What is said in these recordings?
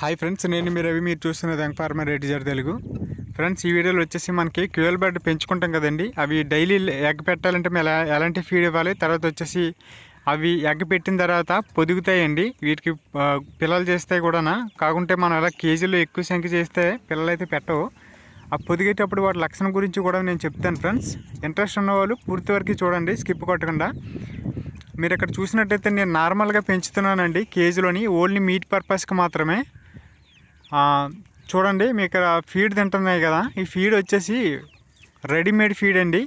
hi friends నేను మీరు అవి మీరు చూస్తున్నది రెడ్డి ఎడిజర్ తెలుగు ఫ్రెండ్స్ ఈ వీడియోలో వచ్చేసి మనకి క్యూఎల్ బర్డ్ పెంచుకుంటాం కదండి అవి డైలీ ఎగ్ పెట్టాలంటే మేము ఎలాంటి ఫీడ్ ఇవ్వాలి తర్వాత వచ్చేసి అవి ఎగ్ పెట్టిన తర్వాత పొదుగుతాయండి వీటికి పిల్లలు చేస్తే కూడానా కాకుంటే మనం అలా కేజీలో ఎక్కువ సంఖ్య చేస్తే పిల్లలు అయితే పెట్టవు ఆ పొదిగేటప్పుడు వాటి లక్షణం గురించి కూడా నేను చెప్తాను ఫ్రెండ్స్ ఇంట్రెస్ట్ ఉన్నవాళ్ళు పూర్తి వరకు చూడండి స్కిప్ కొట్టకుండా మీరు ఇక్కడ చూసినట్టయితే నేను నార్మల్గా పెంచుతున్నానండి కేజీలోని ఓన్లీ మీట్ పర్పస్కి మాత్రమే చూడండి మీ ఇక్కడ ఫీడ్ తింటున్నాయి కదా ఈ ఫీడ్ వచ్చేసి రెడీమేడ్ ఫీడ్ అండి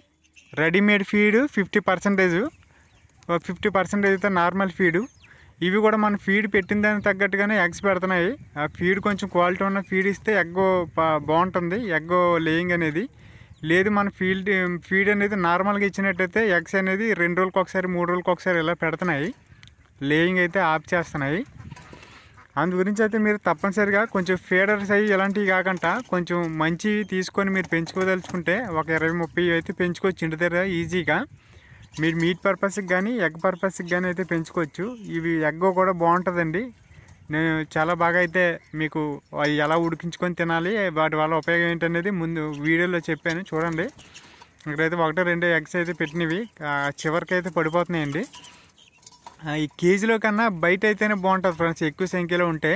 readymade feed fifty percentage fifty percentage అయితే నార్మల్ ఫీడు ఇవి కూడా మనం ఫీడ్ పెట్టిన దానికి తగ్గట్టుగానే ఎగ్స్ పెడుతున్నాయి ఆ ఫీడ్ కొంచెం క్వాలిటీ ఉన్న ఫీడ్ ఇస్తే ఎగ్ బాగుంటుంది ఎగ్ లేయింగ్ అనేది లేదు మన ఫీల్డ్ ఫీడ్ అనేది నార్మల్గా ఇచ్చినట్టయితే ఎగ్స్ అనేది రెండు రోజులకు ఒకసారి మూడు రోజులకు ఒకసారి ఇలా పెడుతున్నాయి లేయింగ్ అయితే ఆఫ్ చేస్తున్నాయి అందు గురించి అయితే మీరు తప్పనిసరిగా కొంచెం ఫీడర్స్ అవి ఇలాంటివి కాకుండా కొంచెం మంచివి తీసుకొని మీరు పెంచుకోదలుచుకుంటే ఒక ఇరవై ముప్పై అయితే పెంచుకోవచ్చు ఇంటి దగ్గర ఈజీగా మీరు మీట్ పర్పస్కి కానీ ఎగ్ పర్పస్కి కానీ అయితే పెంచుకోవచ్చు ఇవి ఎగ్ కూడా బాగుంటుందండి నేను చాలా బాగా అయితే మీకు అవి ఎలా ఉడికించుకొని తినాలి వాటి వల్ల ఉపయోగం ఏంటనేది ముందు వీడియోలో చెప్పాను చూడండి ఇక్కడైతే ఒకటో రెండు ఎగ్స్ అయితే పెట్టినవి చివరికి అయితే పడిపోతున్నాయండి ఈ కేజీలో కన్నా బయట అయితేనే బాగుంటుంది ఫ్రెండ్స్ ఎక్కువ సంఖ్యలో ఉంటే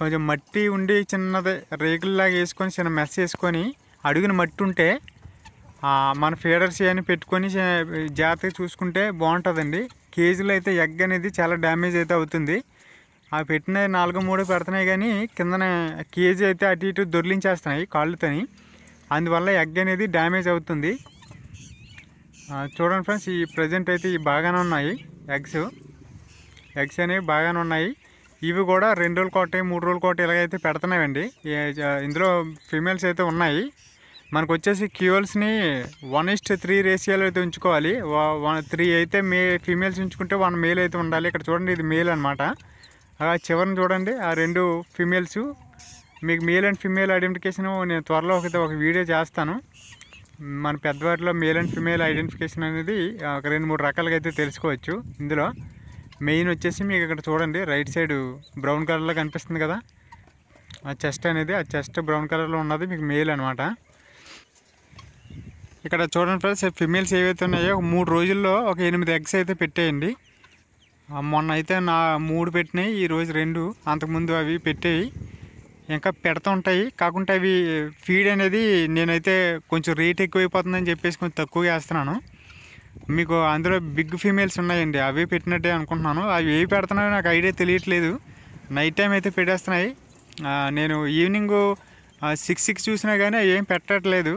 కొంచెం మట్టి ఉండి చిన్నది రేగుల్లాగా వేసుకొని చిన్న మెస్ వేసుకొని అడుగున మట్టి ఉంటే మన ఫీడర్స్ అని పెట్టుకొని జాగ్రత్తగా చూసుకుంటే బాగుంటుందండి కేజీలో అయితే ఎగ్ అనేది చాలా డ్యామేజ్ అయితే అవుతుంది ఆ పెట్టిన నాలుగు మూడు పెడుతున్నాయి కానీ కిందన కేజీ అయితే అటు ఇటు దొర్లించేస్తున్నాయి కాళ్ళుతోని అందువల్ల ఎగ్ అనేది డ్యామేజ్ అవుతుంది చూడండి ఫ్రెండ్స్ ఈ ప్రజెంట్ అయితే ఈ బాగానే ఉన్నాయి ఎగ్స్ ఎగ్స్ అనేవి బాగానే ఉన్నాయి ఇవి కూడా రెండు రోజులు కోటి మూడు రోజులు కోటి ఇలాగైతే పెడుతున్నాయండి ఇందులో ఫీమేల్స్ అయితే ఉన్నాయి మనకు వచ్చేసి క్యూఎల్స్ని వన్ ఇస్ట్ త్రీ రేసియాలో అయితే ఉంచుకోవాలి వన్ త్రీ అయితే మే ఫీమేల్స్ ఉంచుకుంటే వన్ మేల్ అయితే ఉండాలి ఇక్కడ చూడండి ఇది మేల్ అనమాట ఆ చివరిని చూడండి ఆ రెండు ఫీమేల్స్ మీకు మేల్ అండ్ ఫీమేల్ ఐడెంటిఫికేషన్ నేను త్వరలో ఒక ఒక వీడియో చేస్తాను మన పెద్దవారిలో మేల్ అండ్ ఫీమేల్ ఐడెంటిఫికేషన్ అనేది ఒక రెండు మూడు రకాలుగా అయితే తెలుసుకోవచ్చు ఇందులో మెయిన్ వచ్చేసి మీకు ఇక్కడ చూడండి రైట్ సైడ్ బ్రౌన్ కలర్లో కనిపిస్తుంది కదా ఆ చెస్ట్ అనేది ఆ చెస్ట్ బ్రౌన్ కలర్లో ఉన్నది మీకు మెయిల్ అనమాట ఇక్కడ చూడండి ఫ్రెండ్స్ ఫిమేల్స్ ఏవైతే ఉన్నాయో ఒక మూడు రోజుల్లో ఒక ఎనిమిది ఎగ్స్ అయితే పెట్టేయండి మొన్న అయితే నా మూడు పెట్టినాయి ఈరోజు రెండు అంతకుముందు అవి పెట్టేవి ఇంకా ఉంటాయి కాకుండా అవి ఫీడ్ అనేది నేనైతే కొంచెం రేట్ ఎక్కువైపోతుందని చెప్పేసి కొంచెం తక్కువగా వేస్తున్నాను మీకు అందులో బిగ్ ఫీమేల్స్ ఉన్నాయండి అవి పెట్టినట్టే అనుకుంటున్నాను అవి ఏవి పెడుతున్నాయో నాకు ఐడియా తెలియట్లేదు నైట్ టైం అయితే పెట్టేస్తున్నాయి నేను ఈవినింగ్ సిక్స్ సిక్స్ చూసినా కానీ ఏం పెట్టట్లేదు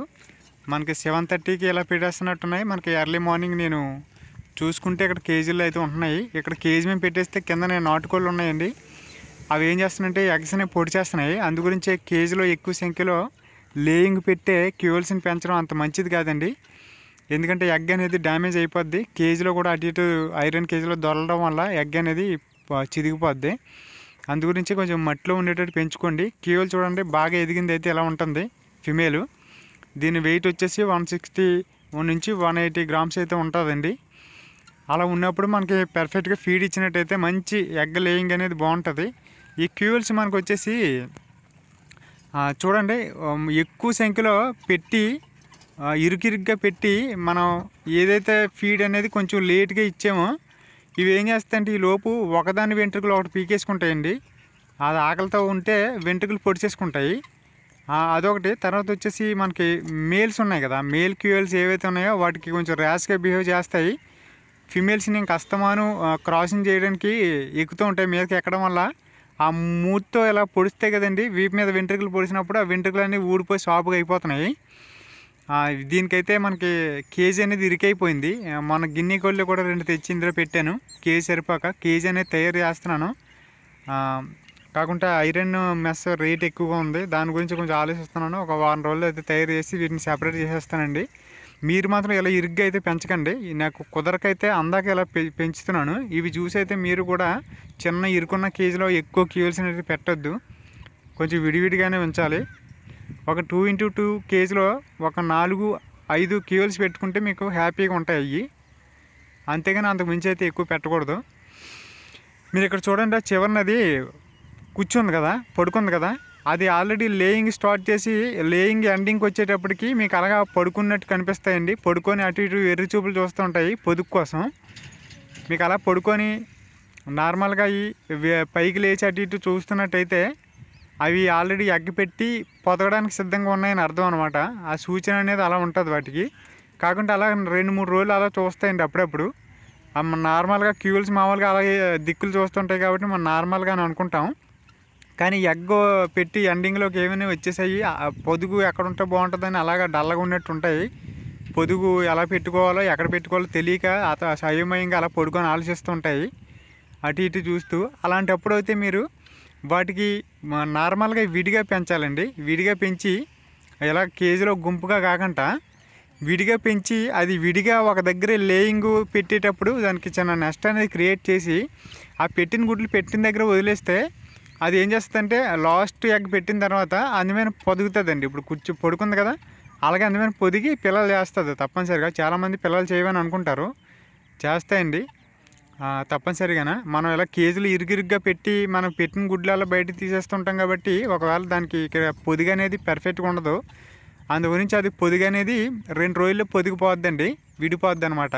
మనకి సెవెన్ థర్టీకి ఇలా పెట్టేస్తున్నట్టున్నాయి మనకి ఎర్లీ మార్నింగ్ నేను చూసుకుంటే ఇక్కడ కేజీలు అయితే ఉంటున్నాయి ఇక్కడ కేజీ మేము పెట్టేస్తే కింద నేను నాటుకోళ్ళు ఉన్నాయండి అవి ఏం చేస్తున్నాయంటే ఎగ్స్ని పొడి చేస్తున్నాయి అందు గురించి కేజీలో ఎక్కువ సంఖ్యలో లేయింగ్ పెట్టే క్యూల్స్ని పెంచడం అంత మంచిది కాదండి ఎందుకంటే ఎగ్ అనేది డ్యామేజ్ అయిపోద్ది కేజీలో కూడా అటు ఇటు ఐరన్ కేజీలో దొరలడం వల్ల ఎగ్ అనేది చిదిగిపోద్ది అందు గురించి కొంచెం మట్టిలో ఉండేటట్టు పెంచుకోండి కేవలు చూడండి బాగా ఎదిగింది అయితే ఎలా ఉంటుంది ఫిమేలు దీని వెయిట్ వచ్చేసి వన్ సిక్స్టీ నుంచి వన్ ఎయిటీ గ్రామ్స్ అయితే ఉంటుందండి అలా ఉన్నప్పుడు మనకి పర్ఫెక్ట్గా ఫీడ్ ఇచ్చినట్టయితే మంచి ఎగ్ లేయింగ్ అనేది బాగుంటుంది ఈ క్యూవెల్స్ మనకు వచ్చేసి చూడండి ఎక్కువ సంఖ్యలో పెట్టి ఇరుకిరుగ్గా పెట్టి మనం ఏదైతే ఫీడ్ అనేది కొంచెం లేట్గా ఇచ్చామో ఇవి ఏం చేస్తాయంటే ఈ లోపు ఒకదాని వెంట్రుకలు ఒకటి పీకేసుకుంటాయండి అది ఆకలితో ఉంటే వెంట్రుకలు పొడిచేసుకుంటాయి అదొకటి తర్వాత వచ్చేసి మనకి మేల్స్ ఉన్నాయి కదా మేల్ క్యూఎల్స్ ఏవైతే ఉన్నాయో వాటికి కొంచెం ర్యాష్గా బిహేవ్ చేస్తాయి ఫిమేల్స్ని ఇంకా అస్తమాను క్రాసింగ్ చేయడానికి ఎక్కుతూ ఉంటాయి మీదకి ఎక్కడం వల్ల ఆ మూతితో ఇలా పొడిస్తే కదండి వీపు మీద వెంట్రుకలు పొడిచినప్పుడు ఆ వెంట్రుకలు అన్నీ ఊడిపోయి సాపుగా అయిపోతున్నాయి దీనికైతే మనకి కేజీ అనేది ఇరికైపోయింది మన గిన్నె కోళ్ళు కూడా రెండు తెచ్చి ఇందులో పెట్టాను కేజీ సరిపాక కేజీ అనేది తయారు చేస్తున్నాను కాకుండా ఐరన్ మెస్ రేట్ ఎక్కువగా ఉంది దాని గురించి కొంచెం ఆలోచిస్తున్నాను ఒక వారం రోజులు అయితే తయారు చేసి వీటిని సెపరేట్ చేసేస్తానండి మీరు మాత్రం ఇలా ఇరుగ్గా అయితే పెంచకండి నాకు కుదరకైతే అందాక ఇలా పెంచుతున్నాను ఇవి చూసి అయితే మీరు కూడా చిన్న ఇరుకున్న కేజీలో ఎక్కువ క్యూల్స్ అనేది పెట్టద్దు కొంచెం విడివిడిగానే ఉంచాలి ఒక టూ ఇంటూ టూ కేజీలో ఒక నాలుగు ఐదు క్యూల్స్ పెట్టుకుంటే మీకు హ్యాపీగా ఉంటాయి అవి అంతేగాని అంతకు మించి అయితే ఎక్కువ పెట్టకూడదు మీరు ఇక్కడ చూడండి చివరినది కూర్చుంది కదా పడుకుంది కదా అది ఆల్రెడీ లేయింగ్ స్టార్ట్ చేసి లేయింగ్ ఎండింగ్కి వచ్చేటప్పటికి మీకు అలాగా పడుకున్నట్టు కనిపిస్తాయండి పడుకొని అటు ఇటు ఎర్రి చూపులు చూస్తూ ఉంటాయి పొదుపు కోసం మీకు అలా పడుకొని నార్మల్గా ఈ పైకి లేచి అటు ఇటు చూస్తున్నట్టయితే అవి ఆల్రెడీ అగ్గిపెట్టి పొదగడానికి సిద్ధంగా ఉన్నాయని అర్థం అనమాట ఆ సూచన అనేది అలా ఉంటుంది వాటికి కాకుండా అలా రెండు మూడు రోజులు అలా చూస్తాయండి అప్పుడప్పుడు నార్మల్గా క్యూల్స్ మామూలుగా అలాగే దిక్కులు చూస్తుంటాయి కాబట్టి మనం నార్మల్గానే అనుకుంటాం కానీ ఎగ్ పెట్టి ఎండింగ్లోకి ఏమైనా వచ్చేసాయి పొదుగు ఎక్కడ ఉంటే బాగుంటుందని అలాగా డల్లగా ఉన్నట్టు ఉంటాయి పొదుగు ఎలా పెట్టుకోవాలో ఎక్కడ పెట్టుకోవాలో తెలియక అత అయోమయంగా అలా పడుకొని ఆలోచిస్తుంటాయి అటు ఇటు చూస్తూ అలాంటప్పుడు అయితే మీరు వాటికి నార్మల్గా విడిగా పెంచాలండి విడిగా పెంచి ఎలా కేజీలో గుంపుగా కాకుండా విడిగా పెంచి అది విడిగా ఒక దగ్గర లేయింగ్ పెట్టేటప్పుడు దానికి చిన్న నెస్ట్ అనేది క్రియేట్ చేసి ఆ పెట్టిన గుడ్లు పెట్టిన దగ్గర వదిలేస్తే అది ఏం చేస్తుందంటే లాస్ట్ ఎగ్ పెట్టిన తర్వాత అందమైన పొదుగుతుందండి ఇప్పుడు కూర్చో పడుకుంది కదా అలాగే అందమైన పొదిగి పిల్లలు చేస్తుంది తప్పనిసరిగా చాలామంది పిల్లలు చేయమని అనుకుంటారు చేస్తాయండి తప్పనిసరిగానా మనం ఇలా కేజీలు ఇరుగిరుగ్గా పెట్టి మనం పెట్టిన గుడ్లలో బయట తీసేస్తుంటాం కాబట్టి ఒకవేళ దానికి ఇక్కడ పొదిగా అనేది పర్ఫెక్ట్గా ఉండదు అందుగురించి అది పొదిగా అనేది రెండు రోజుల్లో పొదిగిపోద్దండి విడిపోద్ది అనమాట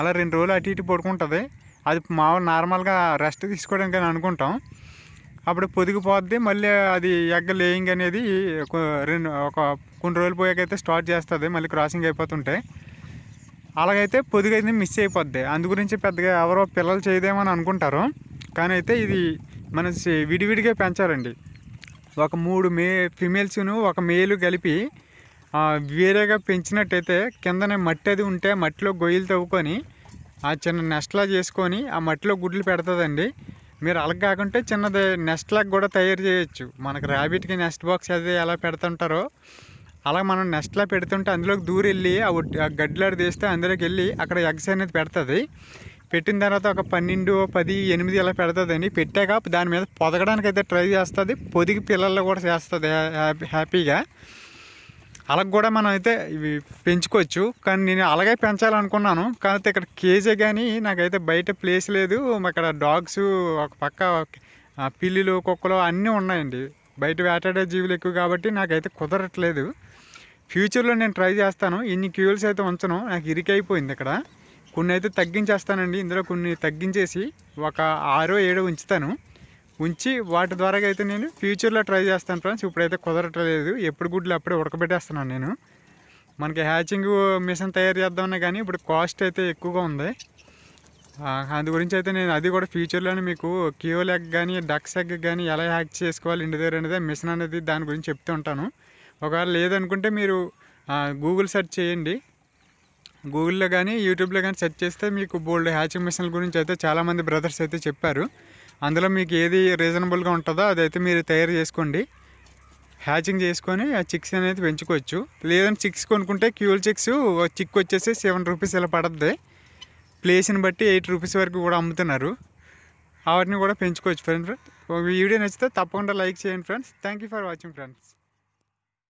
అలా రెండు రోజులు అటు ఇటు పడుకుంటుంది అది మామూలు నార్మల్గా రెస్ట్ తీసుకోవడానికి అనుకుంటాం అప్పుడు పొదిగిపోద్ది మళ్ళీ అది ఎగ్గ లేయింగ్ అనేది రెండు ఒక కొన్ని రోజులు పోయాకైతే స్టార్ట్ చేస్తుంది మళ్ళీ క్రాసింగ్ అయిపోతుంటే అలాగైతే పొదుగైతే మిస్ అయిపోద్ది అందు గురించి పెద్దగా ఎవరో పిల్లలు చేయదేమని అనుకుంటారు కానీ అయితే ఇది మన విడివిడిగా పెంచాలండి ఒక మూడు మే ఫిమేల్స్ను ఒక మేలు కలిపి వేరేగా పెంచినట్టయితే కిందనే మట్టి అది ఉంటే మట్టిలో గొయ్యలు తవ్వుకొని ఆ చిన్న నెస్ట్లా చేసుకొని ఆ మట్టిలో గుడ్లు పెడుతుందండి మీరు అలా కాకుంటే చిన్నది నెస్ట్లాగా కూడా తయారు చేయొచ్చు మనకు ర్యాబిట్కి నెస్ట్ బాక్స్ అది ఎలా పెడుతుంటారో అలా మనం నెస్ట్లో పెడుతుంటే అందులోకి దూరి వెళ్ళి ఆ గడ్డలాడు తీస్తే అందులోకి వెళ్ళి అక్కడ ఎగ్స్ అనేది పెడుతుంది పెట్టిన తర్వాత ఒక పన్నెండు పది ఎనిమిది ఇలా పెడుతుందండి పెట్టాక దాని మీద పొదగడానికి అయితే ట్రై చేస్తుంది పొదిగి పిల్లల్లో కూడా చేస్తుంది హ్యాపీగా అలాగ కూడా మనం అయితే ఇవి పెంచుకోవచ్చు కానీ నేను అలాగే పెంచాలనుకున్నాను కాకపోతే ఇక్కడ కేజీ కానీ నాకైతే బయట ప్లేస్ లేదు అక్కడ డాగ్స్ ఒక పక్క పిల్లులు కుక్కలు అన్నీ ఉన్నాయండి బయట వేటాడే జీవులు ఎక్కువ కాబట్టి నాకైతే కుదరట్లేదు ఫ్యూచర్లో నేను ట్రై చేస్తాను ఇన్ని క్యూల్స్ అయితే ఉంచను నాకు ఇరికైపోయింది ఇక్కడ కొన్ని అయితే తగ్గించేస్తానండి ఇందులో కొన్ని తగ్గించేసి ఒక ఆరో ఏడో ఉంచుతాను ఉంచి వాటి ద్వారా అయితే నేను ఫ్యూచర్లో ట్రై చేస్తాను ఫ్రెండ్స్ ఇప్పుడైతే కుదరట్లేదు ఎప్పుడు గుడ్లు అప్పుడే ఉడకబెట్టేస్తున్నాను నేను మనకి హ్యాచింగ్ మిషన్ తయారు చేద్దామన్నా కానీ ఇప్పుడు కాస్ట్ అయితే ఎక్కువగా ఉంది అందు గురించి అయితే నేను అది కూడా ఫ్యూచర్లోనే మీకు క్యూ లెగ్ కానీ డక్స్ ఎగ్ కానీ ఎలా హ్యాక్ చేసుకోవాలి ఇంటి దగ్గర అనేది మిషన్ అనేది దాని గురించి చెప్తూ ఉంటాను ఒకవేళ లేదనుకుంటే మీరు గూగుల్ సెర్చ్ చేయండి గూగుల్లో కానీ యూట్యూబ్లో కానీ సెర్చ్ చేస్తే మీకు బోల్డ్ హ్యాచింగ్ మిషన్ల గురించి అయితే చాలామంది బ్రదర్స్ అయితే చెప్పారు అందులో మీకు ఏది రీజనబుల్గా ఉంటుందో అదైతే మీరు తయారు చేసుకోండి హ్యాచింగ్ చేసుకొని ఆ చిక్స్ అనేది పెంచుకోవచ్చు లేదంటే చిక్స్ కొనుక్కుంటే క్యూల్ చిక్స్ చిక్ వచ్చేసి సెవెన్ రూపీస్ ఇలా పడుతుంది ప్లేస్ని బట్టి ఎయిట్ రూపీస్ వరకు కూడా అమ్ముతున్నారు వాటిని కూడా పెంచుకోవచ్చు ఫ్రెండ్స్ వీడియో నచ్చితే తప్పకుండా లైక్ చేయండి friends thank for watching friends